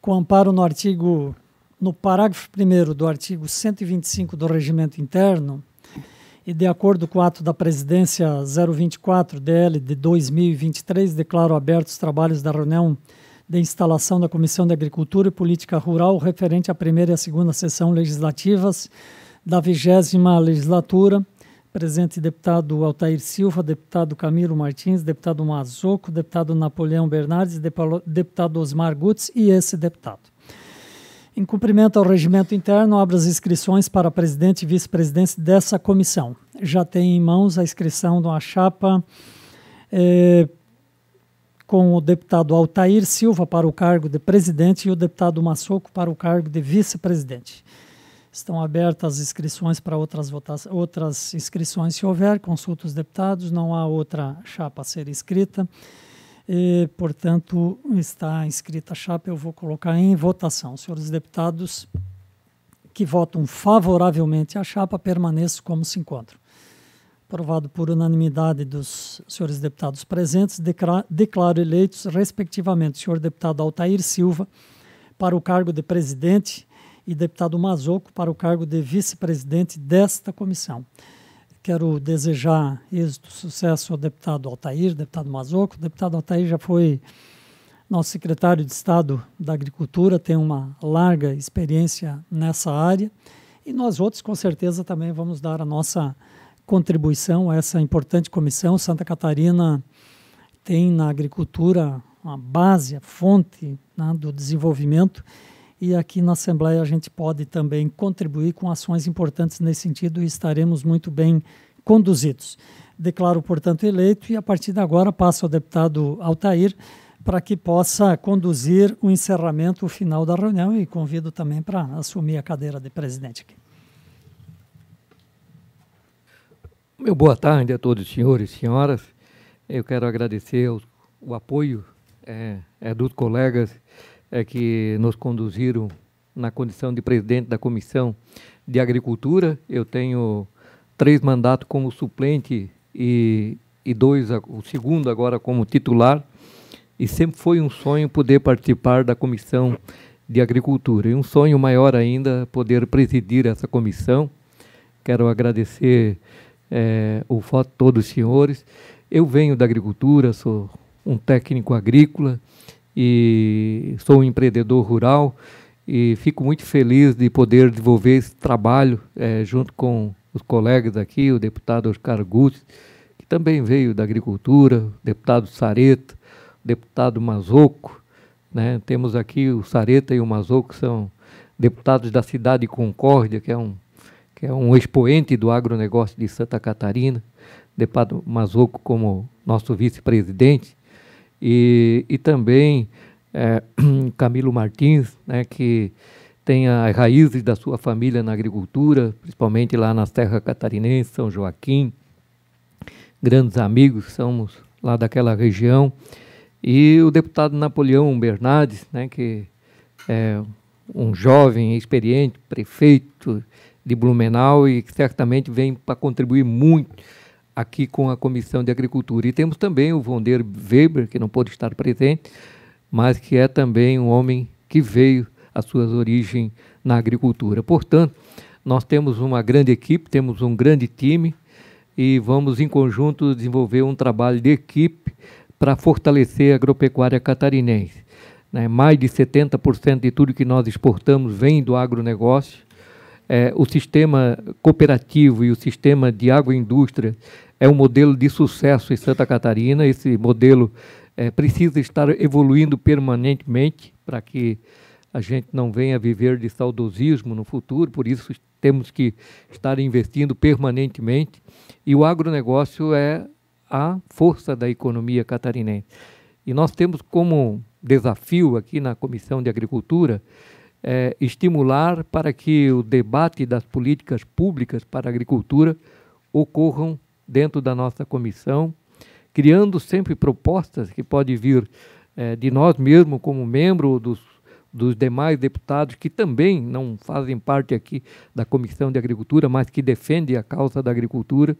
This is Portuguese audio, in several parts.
com amparo no artigo no parágrafo 1 do artigo 125 do Regimento Interno e de acordo com o ato da Presidência 024 DL de 2023, declaro abertos os trabalhos da reunião de instalação da Comissão de Agricultura e Política Rural referente à primeira e à segunda sessão legislativas da vigésima legislatura. Presente deputado Altair Silva, deputado Camilo Martins, deputado Mazoco, deputado Napoleão Bernardes, deputado Osmar Gutz e esse deputado. Em cumprimento ao regimento interno, abro as inscrições para presidente e vice-presidente dessa comissão. Já tem em mãos a inscrição de uma chapa eh, com o deputado Altair Silva para o cargo de presidente e o deputado Massoco para o cargo de vice-presidente. Estão abertas as inscrições para outras, outras inscrições, se houver, consulta os deputados, não há outra chapa a ser inscrita. E, portanto, está inscrita a chapa, eu vou colocar em votação. Senhores deputados que votam favoravelmente à chapa, permaneçam como se encontram aprovado por unanimidade dos senhores deputados presentes, declaro eleitos, respectivamente, o senhor deputado Altair Silva para o cargo de presidente e deputado Mazoco para o cargo de vice-presidente desta comissão. Quero desejar êxito, sucesso ao deputado Altair, deputado Mazoco. O deputado Altair já foi nosso secretário de Estado da Agricultura, tem uma larga experiência nessa área. E nós outros, com certeza, também vamos dar a nossa contribuição a essa importante comissão. Santa Catarina tem na agricultura a base, a fonte né, do desenvolvimento, e aqui na Assembleia a gente pode também contribuir com ações importantes nesse sentido e estaremos muito bem conduzidos. Declaro, portanto, eleito e a partir de agora passo ao deputado Altair para que possa conduzir o encerramento, o final da reunião e convido também para assumir a cadeira de presidente aqui. Meu boa tarde a todos, senhores e senhoras. Eu quero agradecer o, o apoio é, é, dos colegas é, que nos conduziram na condição de presidente da Comissão de Agricultura. Eu tenho três mandatos como suplente e, e dois, o segundo agora como titular. E sempre foi um sonho poder participar da Comissão de Agricultura. E um sonho maior ainda poder presidir essa comissão. Quero agradecer é, o voto de todos os senhores. Eu venho da agricultura, sou um técnico agrícola e sou um empreendedor rural e fico muito feliz de poder desenvolver esse trabalho é, junto com os colegas aqui, o deputado Oscar Guti, que também veio da agricultura, o deputado Sareta, o deputado Mazoco, né? temos aqui o Sareta e o Mazoco, que são deputados da cidade de Concórdia, que é um que é um expoente do agronegócio de Santa Catarina, deputado Mazuco como nosso vice-presidente, e, e também é, Camilo Martins, né, que tem as raízes da sua família na agricultura, principalmente lá nas terras catarinenses, São Joaquim, grandes amigos, somos lá daquela região, e o deputado Napoleão Bernardes, né, que é um jovem, experiente, prefeito, de Blumenau e certamente vem para contribuir muito aqui com a Comissão de Agricultura. E temos também o Vonder Weber, que não pôde estar presente, mas que é também um homem que veio às suas origens na agricultura. Portanto, nós temos uma grande equipe, temos um grande time e vamos em conjunto desenvolver um trabalho de equipe para fortalecer a agropecuária catarinense. Né? Mais de 70% de tudo que nós exportamos vem do agronegócio é, o sistema cooperativo e o sistema de agroindústria é um modelo de sucesso em Santa Catarina. Esse modelo é, precisa estar evoluindo permanentemente para que a gente não venha viver de saudosismo no futuro, por isso temos que estar investindo permanentemente. E o agronegócio é a força da economia catarinense. E nós temos como desafio aqui na Comissão de Agricultura é, estimular para que o debate das políticas públicas para a agricultura ocorram dentro da nossa comissão, criando sempre propostas que podem vir é, de nós mesmos como membro dos, dos demais deputados que também não fazem parte aqui da Comissão de Agricultura, mas que defende a causa da agricultura,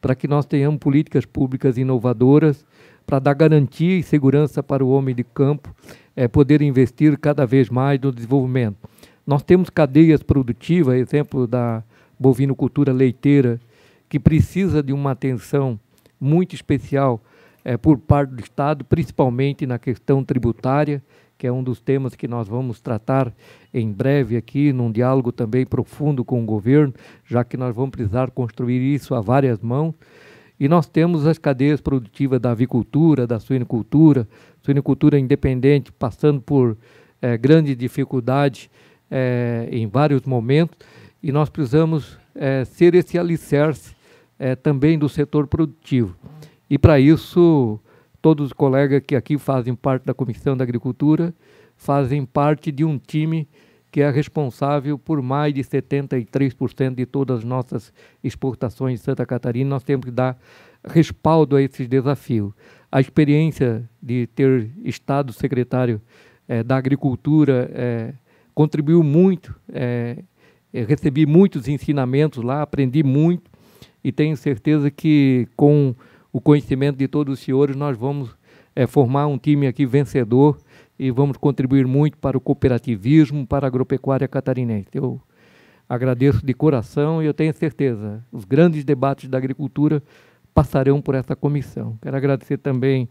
para que nós tenhamos políticas públicas inovadoras para dar garantia e segurança para o homem de campo é, poder investir cada vez mais no desenvolvimento. Nós temos cadeias produtivas, exemplo da bovinocultura leiteira, que precisa de uma atenção muito especial é, por parte do Estado, principalmente na questão tributária, que é um dos temas que nós vamos tratar em breve aqui, num diálogo também profundo com o governo, já que nós vamos precisar construir isso a várias mãos. E nós temos as cadeias produtivas da avicultura, da suinocultura, suinocultura independente, passando por é, grande dificuldade é, em vários momentos, e nós precisamos é, ser esse alicerce também do setor produtivo. E para isso, todos os colegas que aqui fazem parte da Comissão da Agricultura fazem parte de um time que é responsável por mais de 73% de todas as nossas exportações de Santa Catarina. Nós temos que dar respaldo a esses desafios a experiência de ter estado secretário é, da Agricultura é, contribuiu muito. É, recebi muitos ensinamentos lá, aprendi muito e tenho certeza que com o conhecimento de todos os senhores nós vamos formar um time aqui vencedor e vamos contribuir muito para o cooperativismo, para a agropecuária catarinense. Eu agradeço de coração e eu tenho certeza, os grandes debates da agricultura passarão por essa comissão. Quero agradecer também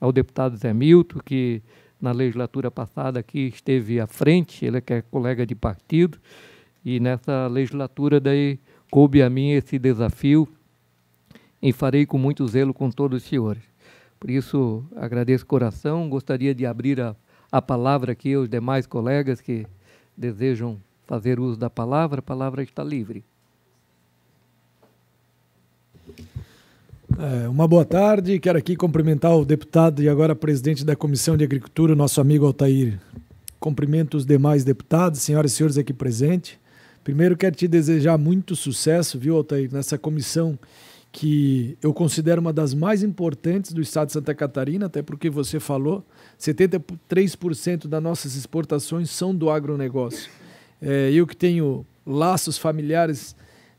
ao deputado Zé Milton, que na legislatura passada aqui esteve à frente, ele é que é colega de partido, e nessa legislatura daí coube a mim esse desafio e farei com muito zelo com todos os senhores. Por isso, agradeço coração, gostaria de abrir a, a palavra aqui aos demais colegas que desejam fazer uso da palavra, a palavra está livre. É, uma boa tarde. Quero aqui cumprimentar o deputado e agora presidente da Comissão de Agricultura, nosso amigo Altair. Cumprimento os demais deputados, senhoras e senhores aqui presentes. Primeiro, quero te desejar muito sucesso, viu, Altair, nessa comissão que eu considero uma das mais importantes do estado de Santa Catarina, até porque você falou, 73% das nossas exportações são do agronegócio. É, eu que tenho laços familiares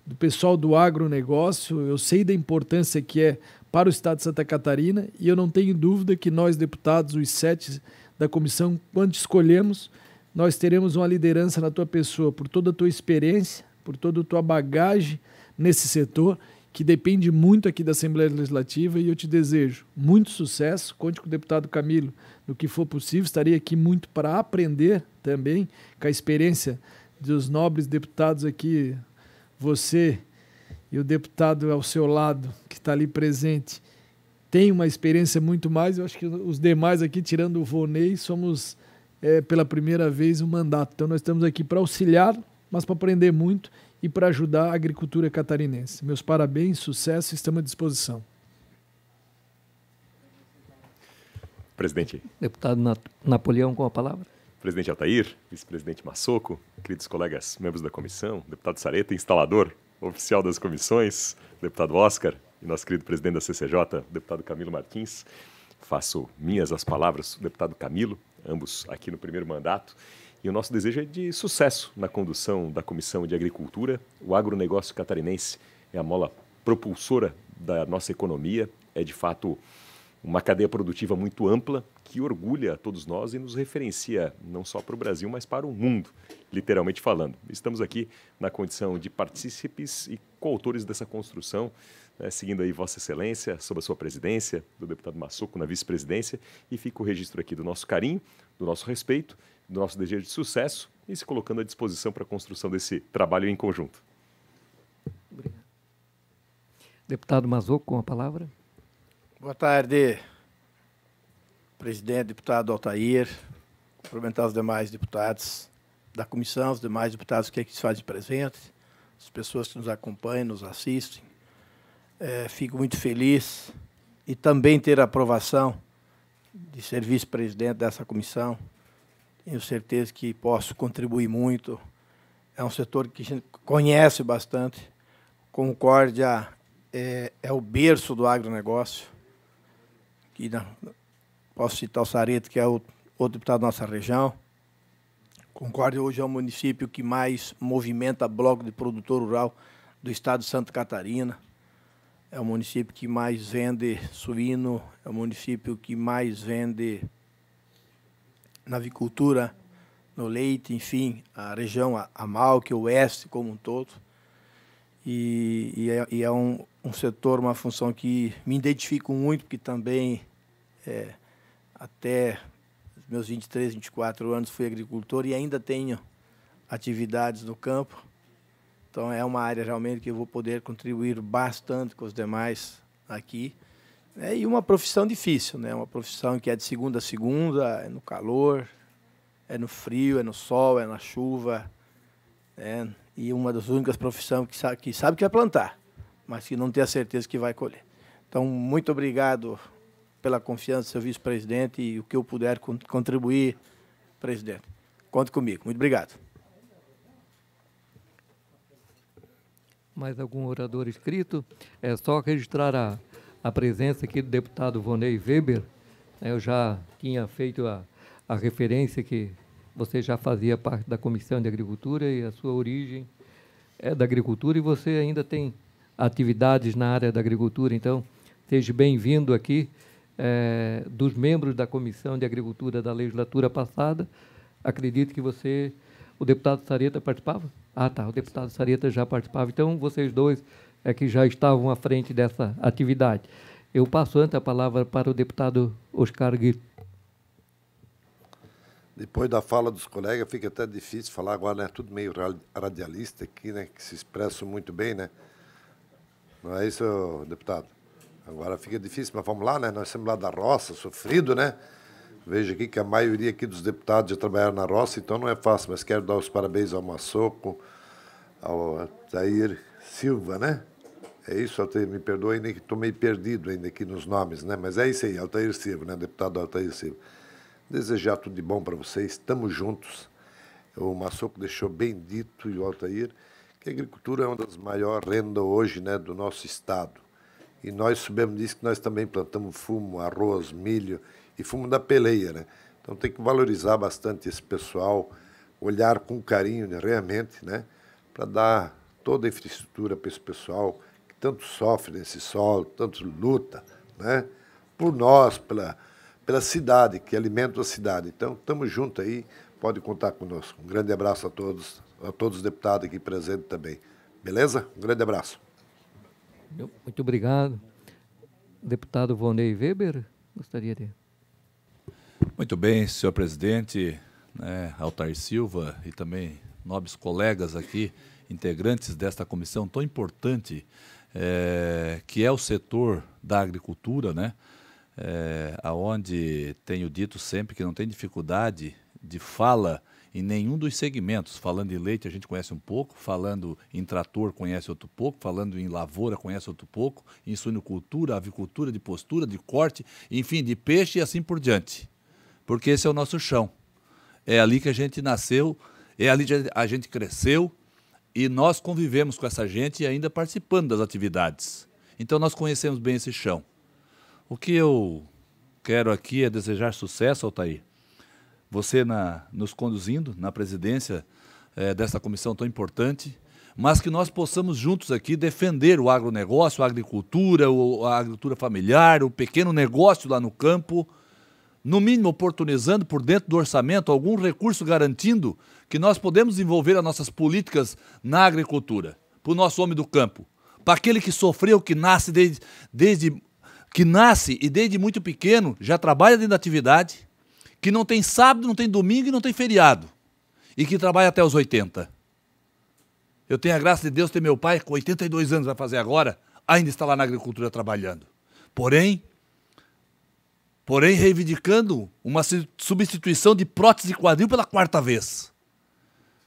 do pessoal do agronegócio, eu sei da importância que é para o Estado de Santa Catarina e eu não tenho dúvida que nós, deputados, os sete da comissão, quando escolhemos, nós teremos uma liderança na tua pessoa, por toda a tua experiência, por toda a tua bagagem nesse setor, que depende muito aqui da Assembleia Legislativa e eu te desejo muito sucesso. Conte com o deputado Camilo no que for possível, estarei aqui muito para aprender também com a experiência dos nobres deputados aqui você e o deputado ao seu lado, que está ali presente, tem uma experiência muito mais. Eu acho que os demais aqui, tirando o Vonei, somos é, pela primeira vez um mandato. Então, nós estamos aqui para auxiliar, mas para aprender muito e para ajudar a agricultura catarinense. Meus parabéns, sucesso, estamos à disposição. Presidente. Deputado Napoleão, com a palavra presidente Altair, vice-presidente Massoco, queridos colegas membros da comissão, deputado Sareta, instalador oficial das comissões, deputado Oscar e nosso querido presidente da CCJ, deputado Camilo Martins. Faço minhas as palavras do deputado Camilo, ambos aqui no primeiro mandato. E o nosso desejo é de sucesso na condução da Comissão de Agricultura. O agronegócio catarinense é a mola propulsora da nossa economia, é de fato uma cadeia produtiva muito ampla que orgulha todos nós e nos referencia não só para o Brasil, mas para o mundo, literalmente falando. Estamos aqui na condição de partícipes e coautores dessa construção, né, seguindo aí Vossa Excelência, sob a sua presidência, do deputado Massoco na vice-presidência, e fica o registro aqui do nosso carinho, do nosso respeito, do nosso desejo de sucesso e se colocando à disposição para a construção desse trabalho em conjunto. Obrigado. Deputado Mazoco, com a palavra. Boa tarde, presidente, deputado Altair, cumprimentar os demais deputados da comissão, os demais deputados que aqui é se fazem presentes, as pessoas que nos acompanham, nos assistem. É, fico muito feliz e também ter a aprovação de ser vice-presidente dessa comissão. Tenho certeza que posso contribuir muito. É um setor que a gente conhece bastante. Concórdia é, é o berço do agronegócio. Que na, posso citar o Sareto, que é o outro deputado da nossa região. Concórdia hoje é o município que mais movimenta bloco de produtor rural do estado de Santa Catarina. É o município que mais vende suíno, é o município que mais vende na avicultura, no leite, enfim, a região que o oeste como um todo. E, e é, e é um, um, setor, uma função que me identifico muito, porque também é, até meus 23, 24 anos fui agricultor e ainda tenho atividades no campo. Então é uma área realmente que eu vou poder contribuir bastante com os demais aqui. É, e uma profissão difícil, né? Uma profissão que é de segunda a segunda, é no calor, é no frio, é no sol, é na chuva. Né? e uma das únicas profissões que sabe, que sabe que vai plantar, mas que não tem a certeza que vai colher. Então, muito obrigado pela confiança do seu vice-presidente e o que eu puder contribuir, presidente. Conte comigo. Muito obrigado. Mais algum orador inscrito? É só registrar a, a presença aqui do deputado Vonei Weber. É, eu já tinha feito a, a referência que você já fazia parte da Comissão de Agricultura e a sua origem é da agricultura e você ainda tem atividades na área da agricultura. Então, seja bem-vindo aqui é, dos membros da Comissão de Agricultura da legislatura passada. Acredito que você, o deputado Sareta participava? Ah, tá, o deputado Sareta já participava. Então, vocês dois é que já estavam à frente dessa atividade. Eu passo antes a palavra para o deputado Oscar Guito. Depois da fala dos colegas, fica até difícil falar agora, né? Tudo meio radialista aqui, né? Que se expressa muito bem, né? Não é isso, deputado? Agora fica difícil, mas vamos lá, né? Nós estamos lá da roça, sofrido, né? veja aqui que a maioria aqui dos deputados já trabalharam na roça, então não é fácil, mas quero dar os parabéns ao Massoco, ao Tair Silva, né? É isso, Altair, me perdoe, ainda que estou meio perdido ainda aqui nos nomes, né? Mas é isso aí, Altair Silva, né? Deputado Altair Silva. Desejar tudo de bom para vocês, estamos juntos. O Massoco deixou bem dito e o Altair que a agricultura é uma das maiores rendas hoje né, do nosso Estado e nós soubemos disso que nós também plantamos fumo, arroz, milho e fumo da peleia, né? Então tem que valorizar bastante esse pessoal, olhar com carinho, né, realmente, né? Para dar toda a infraestrutura para esse pessoal que tanto sofre nesse solo, tanto luta, né? Por nós, pela, pela cidade, que alimenta a cidade. Então, estamos juntos aí, pode contar conosco. Um grande abraço a todos, a todos os deputados aqui presentes também. Beleza? Um grande abraço. Muito obrigado. Deputado Vonei Weber, gostaria de. Muito bem, senhor presidente, né, Altair Silva e também nobres colegas aqui, integrantes desta comissão tão importante, é, que é o setor da agricultura, né? É, aonde tenho dito sempre que não tem dificuldade de fala em nenhum dos segmentos. Falando de leite, a gente conhece um pouco, falando em trator, conhece outro pouco, falando em lavoura, conhece outro pouco, em suinocultura, avicultura, de postura, de corte, enfim, de peixe e assim por diante. Porque esse é o nosso chão. É ali que a gente nasceu, é ali que a gente cresceu e nós convivemos com essa gente e ainda participando das atividades. Então nós conhecemos bem esse chão. O que eu quero aqui é desejar sucesso, Altair, você na, nos conduzindo na presidência é, eh, dessa comissão tão importante, mas que nós possamos juntos aqui defender o agronegócio, a agricultura, o, a agricultura familiar, o pequeno negócio lá no campo, no mínimo oportunizando por dentro do orçamento algum recurso garantindo que nós podemos envolver as nossas políticas na agricultura, para o nosso homem do campo, para aquele que sofreu, que nasce desde, desde que nasce e desde muito pequeno já trabalha dentro da atividade que não tem sábado, não tem domingo e não tem feriado, e que trabalha até os 80. Eu tenho a graça de Deus ter meu pai, com 82 anos vai fazer agora, ainda está lá na agricultura trabalhando. Porém, porém reivindicando uma substituição de prótese quadril pela quarta vez.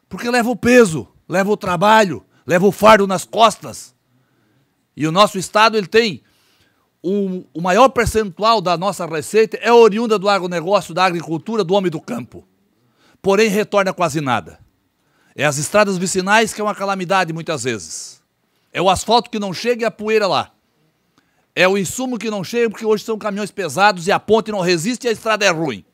Porque leva o peso, leva o trabalho, leva o fardo nas costas. E o nosso estado ele tem o, o maior percentual da nossa receita é oriunda do agronegócio, da agricultura, do homem do campo. Porém, retorna quase nada. É as estradas vicinais que é uma calamidade muitas vezes. É o asfalto que não chega e a poeira lá. É o insumo que não chega porque hoje são caminhões pesados e a ponte não resiste e a estrada é ruim.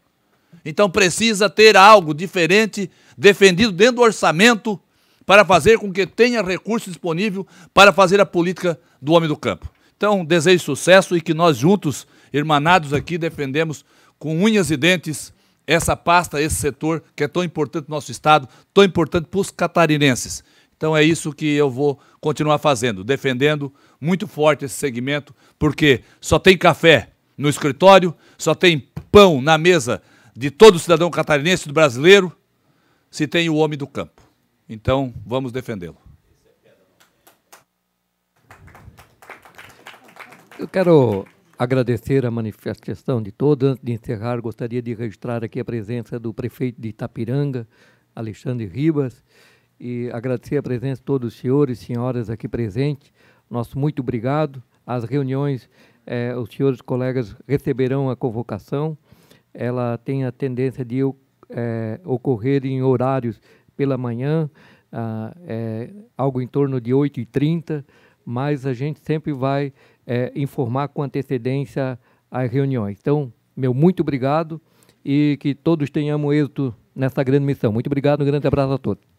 Então precisa ter algo diferente defendido dentro do orçamento para fazer com que tenha recurso disponível para fazer a política do homem do campo. Então, desejo sucesso e que nós juntos, irmanados aqui, defendemos com unhas e dentes essa pasta, esse setor que é tão importante para o nosso Estado, tão importante para os catarinenses. Então é isso que eu vou continuar fazendo, defendendo muito forte esse segmento, porque só tem café no escritório, só tem pão na mesa de todo cidadão catarinense, do brasileiro, se tem o homem do campo. Então vamos defendê-lo. Eu quero agradecer a manifestação de todos. Antes de encerrar, gostaria de registrar aqui a presença do prefeito de Itapiranga, Alexandre Ribas, e agradecer a presença de todos os senhores e senhoras aqui presentes. Nosso muito obrigado. As reuniões, eh, os senhores colegas receberão a convocação. Ela tem a tendência de eh, ocorrer em horários pela manhã, ah, eh, algo em torno de 8h30, mas a gente sempre vai é, informar com antecedência as reuniões. Então, meu muito obrigado e que todos tenhamos êxito nessa grande missão. Muito obrigado, um grande abraço a todos.